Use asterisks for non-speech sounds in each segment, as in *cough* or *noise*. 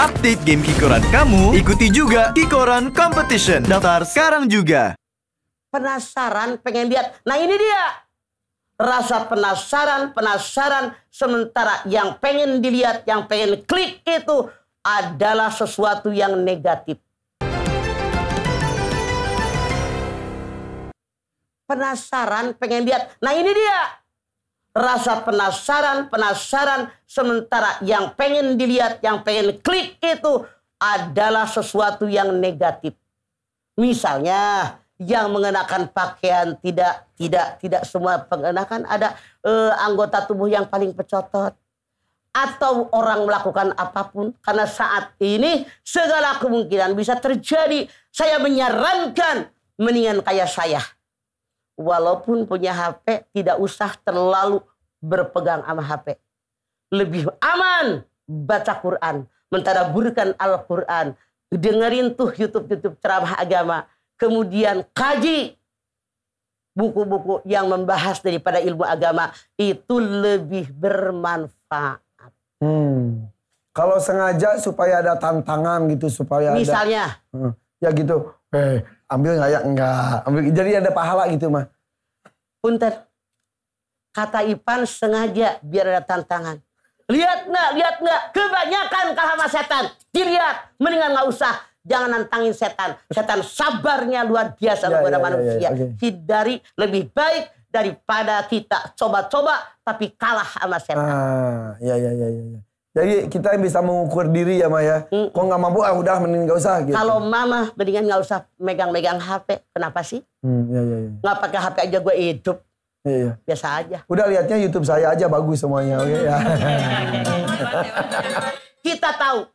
update game Kikoran kamu, ikuti juga Kikoran Competition. Daftar sekarang juga. Penasaran, pengen lihat. Nah ini dia. Rasa penasaran, penasaran. Sementara yang pengen dilihat, yang pengen klik itu adalah sesuatu yang negatif. Penasaran, pengen lihat. Nah ini dia rasa penasaran, penasaran sementara yang pengen dilihat, yang pengen klik itu adalah sesuatu yang negatif. Misalnya yang mengenakan pakaian tidak tidak tidak semua pengenakan ada eh, anggota tubuh yang paling pecotot atau orang melakukan apapun karena saat ini segala kemungkinan bisa terjadi. Saya menyarankan mendingan kayak saya. Walaupun punya HP tidak usah terlalu berpegang sama HP. Lebih aman baca Quran, mentadaburkan Al-Quran, dengerin tuh YouTube-YouTube ceramah agama, kemudian kaji buku-buku yang membahas daripada ilmu agama itu lebih bermanfaat. Hmm. Kalau sengaja supaya ada tantangan gitu supaya misalnya ada, hmm. ya gitu, eh ambil nggak ya enggak, ambil jadi ada pahala gitu mah. Punten, Kata Ipan sengaja biar ada tantangan. Lihat nggak, lihat nggak. Kebanyakan kalah setan. Dilihat, mendingan nggak usah. Jangan nantangin setan. Setan sabarnya luar biasa ya, kepada ya, manusia. Ya, ya, okay. Hindari lebih baik daripada kita coba-coba tapi kalah sama setan. Ah, ya, ya, ya, ya. Jadi kita yang bisa mengukur diri ya Maya. Hmm. Kok nggak mampu, ah udah mending nggak usah. Gitu. Kalau mama mendingan nggak usah megang-megang HP. Kenapa sih? Hmm, ya, ya, ya. Nggak pakai HP aja gue hidup. Iya. Biasa aja. Udah lihatnya YouTube saya aja bagus semuanya. Oke okay, ya. *laughs* Kita tahu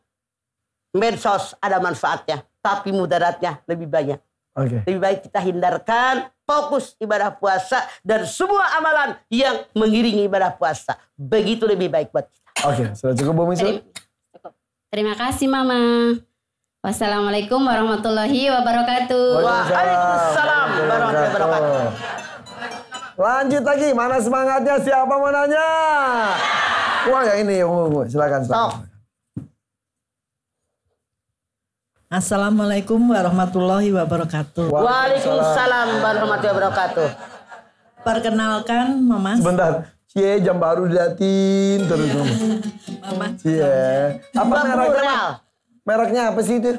medsos ada manfaatnya, tapi mudaratnya lebih banyak. Okay. Lebih baik kita hindarkan fokus ibadah puasa dan semua amalan yang mengiringi ibadah puasa. Begitu lebih baik buat kita. Oke, okay, sudah cukup Bu Misun? Terima kasih Mama. Wassalamualaikum warahmatullahi wabarakatuh. Waalaikumsalam warahmatullahi wabarakatuh. Lanjut lagi, mana semangatnya? Siapa mau nanya? Wah, yang ini, silakan. Stop. Assalamualaikum warahmatullahi wabarakatuh. Waalaikumsalam warahmatullahi wabarakatuh. Perkenalkan, Mama. Sebentar. Cie jam baru diliatin terus. Iya. Mama. Cie. Apa mereknya? Mereknya apa sih itu?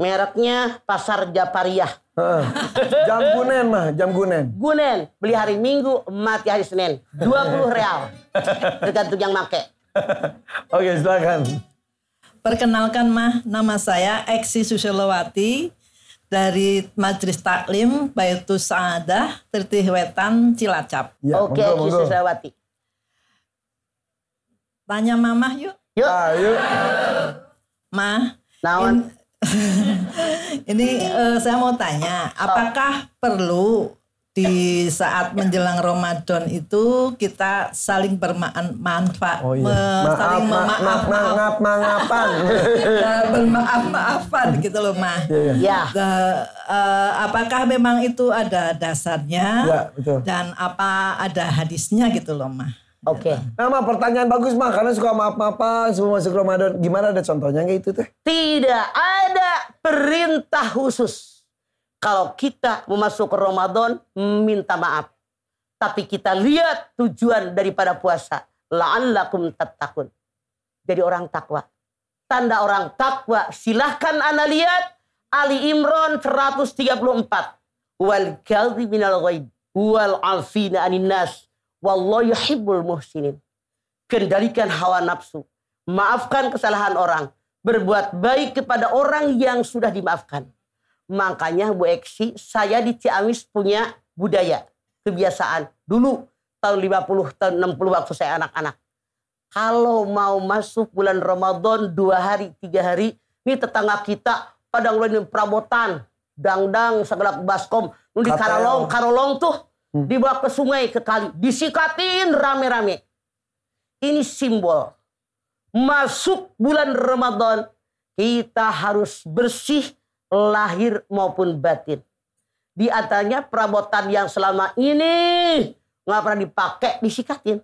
Mereknya Pasar Japariah. *laughs* jam gunen mah, jam gunen. Gunen, beli hari Minggu, mati hari Senin. 20 *laughs* real. Tergantung yang make. *laughs* Oke, silakan. Perkenalkan mah, nama saya Eksi Susilowati dari Majelis Taklim Baitu Saadah Tertih Wetan Cilacap. Ya, Oke, Eksi Susilowati. Tanya mamah yuk. Yuk. Ah, yuk. Mah, *laughs* Ini uh, saya mau tanya, apakah perlu di saat menjelang Ramadan itu kita saling bermanfaat oh, iya. me, saling memaaf maaf maaf maafan bermaaf maafan gitu loh mah iya, iya. ya, yeah. uh, apakah memang itu ada dasarnya ya, betul. dan apa ada hadisnya gitu loh mah Oke. Okay. Iya. Nama pertanyaan bagus mah karena suka maaf-maafan sebelum masuk Ramadan. Gimana ada contohnya nggak itu teh? Tidak ada perintah khusus. Kalau kita memasuk Ramadan minta maaf. Tapi kita lihat tujuan daripada puasa. La'allakum tattaqun. Jadi orang takwa. Tanda orang takwa silahkan Anda lihat Ali Imran 134. Wal kadhi minal ghaib wal afina anin nas Wallahu yuhibbul muhsinin. Kendalikan hawa nafsu. Maafkan kesalahan orang. Berbuat baik kepada orang yang sudah dimaafkan. Makanya Bu Eksi, saya di Ciamis punya budaya, kebiasaan. Dulu tahun 50, tahun 60 waktu saya anak-anak. Kalau mau masuk bulan Ramadan dua hari, tiga hari, ini tetangga kita pada ngeluarin perabotan, dangdang, segala baskom, di karolong, karolong tuh hmm. dibawa ke sungai, ke kali, disikatin rame-rame. Ini simbol. Masuk bulan Ramadan, kita harus bersih lahir maupun batin. Di antaranya perabotan yang selama ini nggak pernah dipakai disikatin.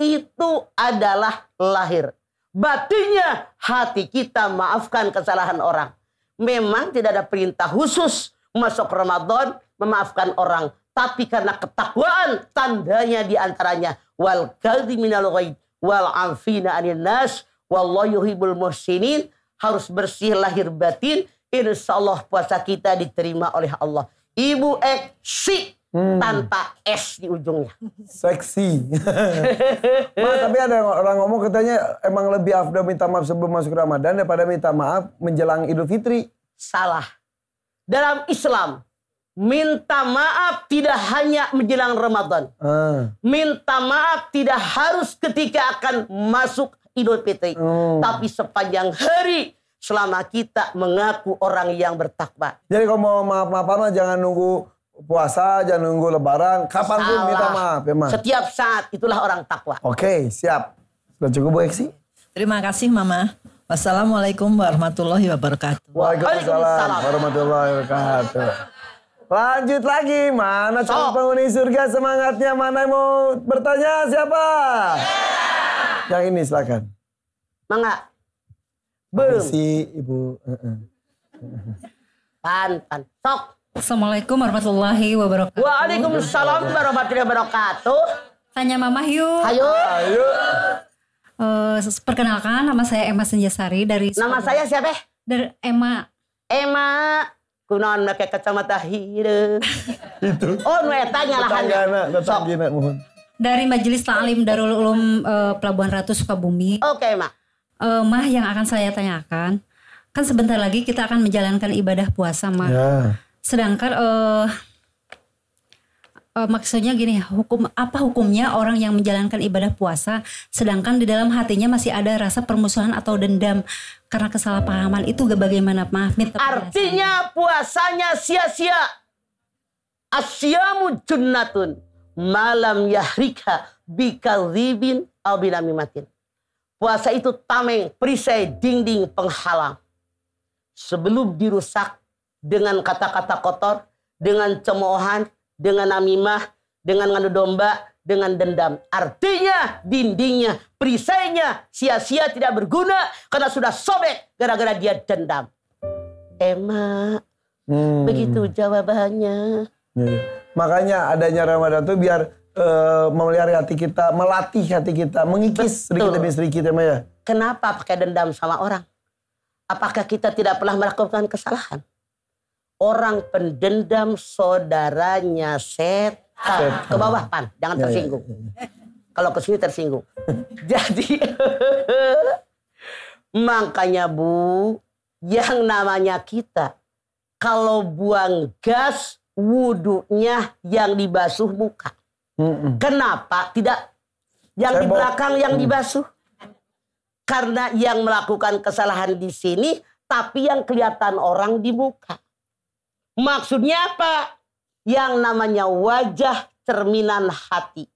Itu adalah lahir. Batinnya hati kita maafkan kesalahan orang. Memang tidak ada perintah khusus masuk Ramadan memaafkan orang tapi karena ketakwaan tandanya diantaranya wal minal ghaid wal anfina anil nas wallahu yuhibbul muhsinin harus bersih lahir batin insya Allah puasa kita diterima oleh Allah ibu eksi hmm. tanpa S di ujungnya seksi *laughs* Ma tapi ada orang ngomong katanya emang lebih afdal minta maaf sebelum masuk Ramadan daripada minta maaf menjelang Idul Fitri salah dalam Islam Minta maaf tidak hanya menjelang Ramadan. Uh. Minta maaf tidak harus ketika akan masuk Idul Fitri. Uh. Tapi sepanjang hari selama kita mengaku orang yang bertakwa. Jadi kalau mau maaf-maafan jangan nunggu puasa, jangan nunggu lebaran. Kapan pun minta maaf ya Setiap saat itulah orang takwa. Oke siap. Sudah cukup Bu Eksi? Terima kasih Mama. Wassalamualaikum warahmatullahi wabarakatuh. Waalaikumsalam warahmatullahi wabarakatuh. Lanjut lagi, mana calon penghuni surga semangatnya? Mana yang mau bertanya siapa? Yeah. Yang ini silakan. Mangga. Belum. Si ibu. Pan, pan. Sok. Assalamualaikum warahmatullahi wabarakatuh. Waalaikumsalam warahmatullahi wabarakatuh. Tanya mama yuk. Hayu. Hayu. Uh, eh, perkenalkan nama saya Emma Senjasari dari. Nama saya siapa? Dari Emma. Emma kunaon make kacamata hiru. *laughs* Itu. Oh nu eta nya lahanna. mohon. Dari Majelis Ta'lim Darul Ulum uh, Pelabuhan Ratu Sukabumi. Oke, okay, Mak. Uh, eh, mah yang akan saya tanyakan, kan sebentar lagi kita akan menjalankan ibadah puasa, Mak. Ya. Sedangkan uh, uh, maksudnya gini hukum apa hukumnya orang yang menjalankan ibadah puasa sedangkan di dalam hatinya masih ada rasa permusuhan atau dendam karena kesalahpahaman itu bagaimana maaf artinya puasanya sia-sia asyamu junnatun malam yahrika bikadzibin au matin. puasa itu tameng perisai dinding penghalang sebelum dirusak dengan kata-kata kotor dengan cemoohan dengan namimah, dengan ngadu domba, dengan dendam. Artinya dindingnya, perisainya sia-sia tidak berguna karena sudah sobek gara-gara dia dendam. Emak, eh, hmm. begitu jawabannya. Ya, Makanya adanya Ramadan tuh biar uh, memelihara hati kita, melatih hati kita, mengikis Betul. sedikit demi sedikit ya, ya? Kenapa pakai dendam sama orang? Apakah kita tidak pernah melakukan kesalahan? orang pendendam saudaranya setan. Ke bawah pan, jangan ya, ya, tersinggung. Ya, ya. Kalau ke sini tersinggung. *laughs* Jadi *laughs* makanya Bu, yang namanya kita kalau buang gas wudunya yang dibasuh muka. Mm -mm. Kenapa tidak yang Saya di belakang mau... yang dibasuh? Mm. Karena yang melakukan kesalahan di sini tapi yang kelihatan orang di muka. Maksudnya apa? Yang namanya wajah cerminan hati.